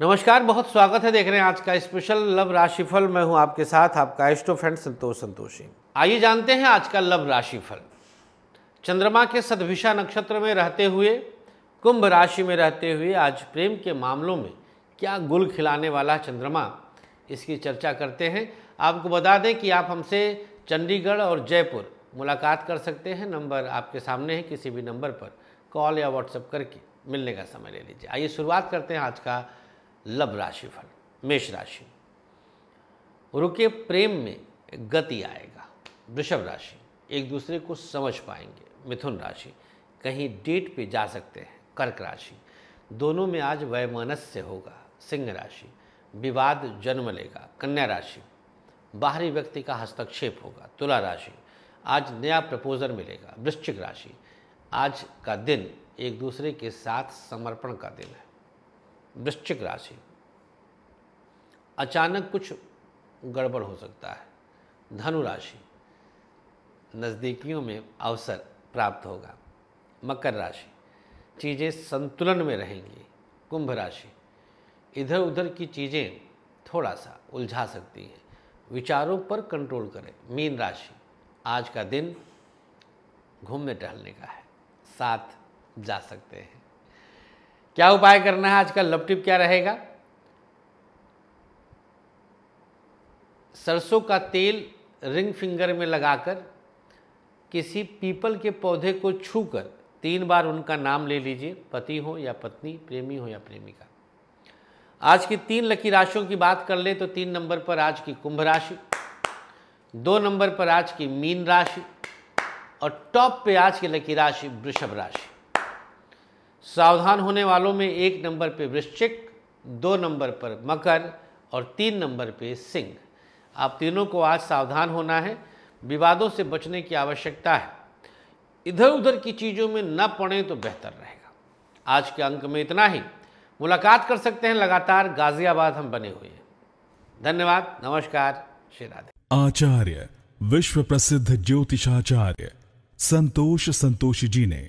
नमस्कार बहुत स्वागत है देख रहे हैं आज का स्पेशल लव राशिफल मैं हूं आपके साथ आपका एस्टो फ्रेंड संतोष संतोषी आइए जानते हैं आज का लव राशिफल चंद्रमा के सदभिषा नक्षत्र में रहते हुए कुंभ राशि में रहते हुए आज प्रेम के मामलों में क्या गुल खिलाने वाला चंद्रमा इसकी चर्चा करते हैं आपको बता दें कि आप हमसे चंडीगढ़ और जयपुर मुलाकात कर सकते हैं नंबर आपके सामने है किसी भी नंबर पर कॉल या व्हाट्सएप करके मिलने का समय ले लीजिए आइए शुरुआत करते हैं आज का लव राशि फल मेष राशि रुके प्रेम में गति आएगा वृषभ राशि एक दूसरे को समझ पाएंगे मिथुन राशि कहीं डेट पे जा सकते हैं कर्क राशि दोनों में आज वैमनस्य होगा सिंह राशि विवाद जन्म लेगा कन्या राशि बाहरी व्यक्ति का हस्तक्षेप होगा तुला राशि आज नया प्रपोजल मिलेगा वृश्चिक राशि आज का दिन एक दूसरे के साथ समर्पण का दिन है वृश्चिक राशि अचानक कुछ गड़बड़ हो सकता है धनु राशि नज़दीकियों में अवसर प्राप्त होगा मकर राशि चीज़ें संतुलन में रहेंगी कुंभ राशि इधर उधर की चीज़ें थोड़ा सा उलझा सकती हैं विचारों पर कंट्रोल करें मीन राशि आज का दिन घूमने टहलने का है साथ जा सकते हैं क्या उपाय करना है आज का लव टिप क्या रहेगा सरसों का तेल रिंग फिंगर में लगाकर किसी पीपल के पौधे को छूकर तीन बार उनका नाम ले लीजिए पति हो या पत्नी प्रेमी हो या प्रेमिका आज की तीन लकी राशियों की बात कर ले तो तीन नंबर पर आज की कुंभ राशि दो नंबर पर आज की मीन राशि और टॉप पे आज की लकी राशि वृषभ राशि सावधान होने वालों में एक नंबर पे वृश्चिक दो नंबर पर मकर और तीन नंबर पे सिंह आप तीनों को आज सावधान होना है विवादों से बचने की आवश्यकता है इधर उधर की चीज़ों में न पड़ें तो बेहतर रहेगा आज के अंक में इतना ही मुलाकात कर सकते हैं लगातार गाजियाबाद हम बने हुए हैं धन्यवाद नमस्कार श्री राधे आचार्य विश्व प्रसिद्ध ज्योतिषाचार्य संतोष संतोषी जी ने